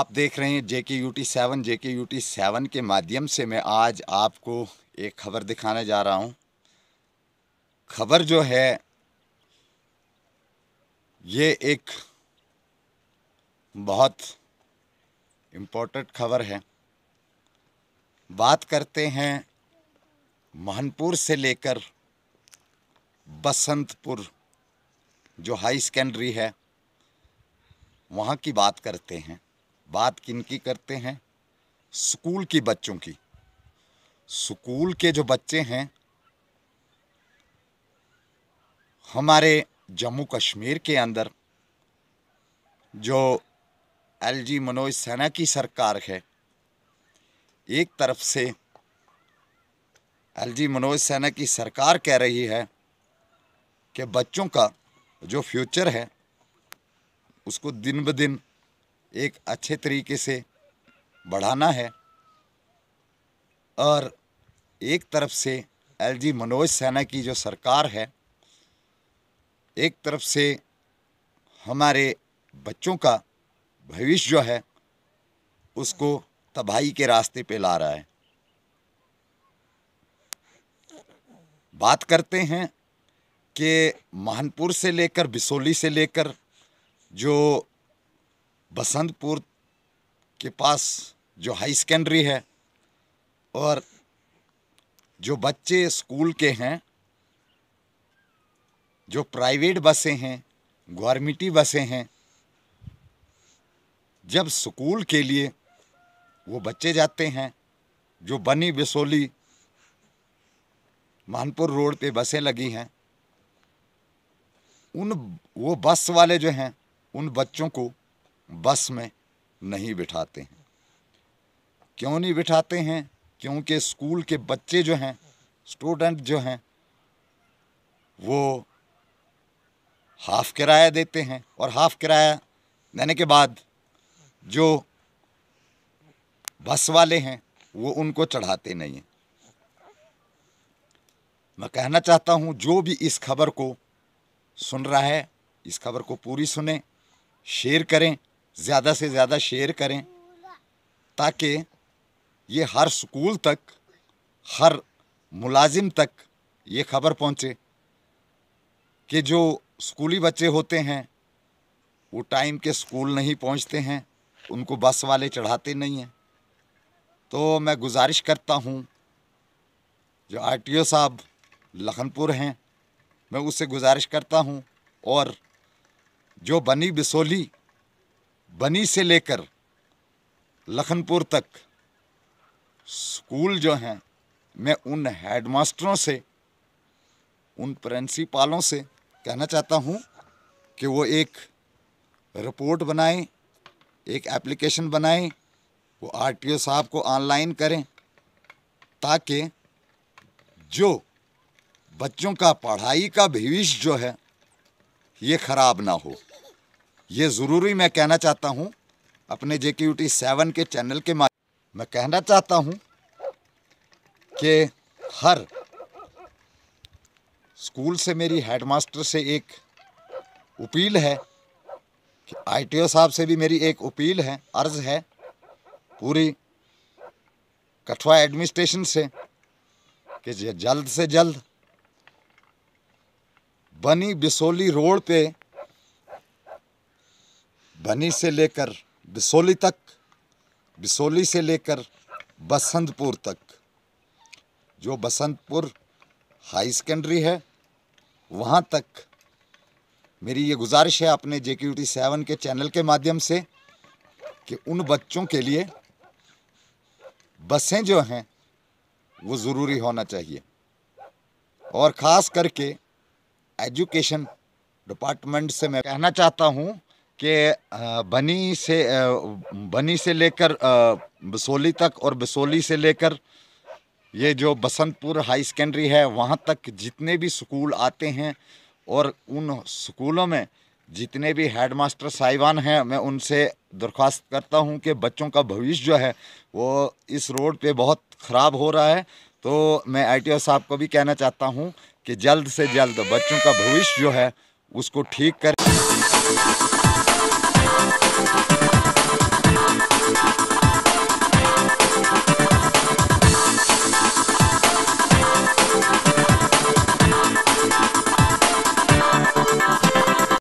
आप देख रहे हैं जे के यू टी सेवन जे के यू टी सेवन के माध्यम से मैं आज आपको एक खबर दिखाने जा रहा हूं खबर जो है ये एक बहुत इम्पोर्टेंट खबर है बात करते हैं महनपुर से लेकर बसंतपुर जो हाई सेकेंडरी है वहाँ की बात करते हैं बात किन की करते हैं स्कूल की बच्चों की स्कूल के जो बच्चे हैं हमारे जम्मू कश्मीर के अंदर जो एलजी मनोज सेना की सरकार है एक तरफ से एलजी मनोज सेना की सरकार कह रही है कि बच्चों का जो फ्यूचर है उसको दिन ब दिन एक अच्छे तरीके से बढ़ाना है और एक तरफ से एलजी मनोज सेना की जो सरकार है एक तरफ से हमारे बच्चों का भविष्य जो है उसको तबाही के रास्ते पे ला रहा है बात करते हैं कि महानपुर से लेकर बिसोली से लेकर जो बसंतपुर के पास जो हाई सेकेंडरी है और जो बच्चे स्कूल के हैं जो प्राइवेट बसें हैं गवर्नमेंटी बसें हैं जब स्कूल के लिए वो बच्चे जाते हैं जो बनी बिसोली मानपुर रोड पे बसें लगी हैं उन वो बस वाले जो हैं उन बच्चों को बस में नहीं बिठाते हैं क्यों नहीं बिठाते हैं क्योंकि स्कूल के बच्चे जो हैं स्टूडेंट जो हैं वो हाफ़ किराया देते हैं और हाफ़ किराया देने के बाद जो बस वाले हैं वो उनको चढ़ाते नहीं हैं मैं कहना चाहता हूँ जो भी इस खबर को सुन रहा है इस खबर को पूरी सुने शेयर करें ज़्यादा से ज़्यादा शेयर करें ताकि ये हर स्कूल तक हर मुलाजिम तक ये खबर पहुँचे कि जो स्कूली बच्चे होते हैं वो टाइम के स्कूल नहीं पहुँचते हैं उनको बस वाले चढ़ाते नहीं हैं तो मैं गुजारिश करता हूँ जो आरटीओ साहब लखनपुर हैं मैं उससे गुजारिश करता हूँ और जो बनी बिसोली बनी से लेकर लखनपुर तक स्कूल जो हैं मैं उन हेडमास्टरों से उन प्रिंसिपालों से कहना चाहता हूं कि वो एक रिपोर्ट बनाएं एक एप्लीकेशन बनाएं वो आरटीओ साहब को ऑनलाइन करें ताकि जो बच्चों का पढ़ाई का भविष्य जो है ये ख़राब ना हो ये ज़रूरी मैं कहना चाहता हूँ अपने जेके यू टी सेवन के चैनल के माध्यम मैं कहना चाहता हूँ कि हर स्कूल से मेरी हेडमास्टर से एक अपील है कि आईटीओ साहब से भी मेरी एक अपील है अर्ज है पूरी कठुआ एडमिनिस्ट्रेशन से कि जल्द से जल्द बनी बिसोली रोड पे बनी से लेकर बिसोली तक बिसोली से लेकर बसंतपुर तक जो बसंतपुर हाई सेकेंडरी है वहाँ तक मेरी ये गुजारिश है अपने जे क्यू टी सेवन के चैनल के माध्यम से कि उन बच्चों के लिए बसें जो हैं वो ज़रूरी होना चाहिए और ख़ास करके एजुकेशन डिपार्टमेंट से मैं कहना चाहता हूँ कि बनी से बनी से लेकर बसोली तक और बसोली से लेकर ये जो बसंतपुर हाई सेकेंडरी है वहाँ तक जितने भी स्कूल आते हैं और उन स्कूलों में जितने भी हेडमास्टर साहिबान हैं मैं उनसे दरख्वास्त करता हूँ कि बच्चों का भविष्य जो है वो इस रोड पे बहुत ख़राब हो रहा है तो मैं आईटीओ साहब को भी कहना चाहता हूँ कि जल्द से जल्द बच्चों का भविष्य जो है उसको ठीक करें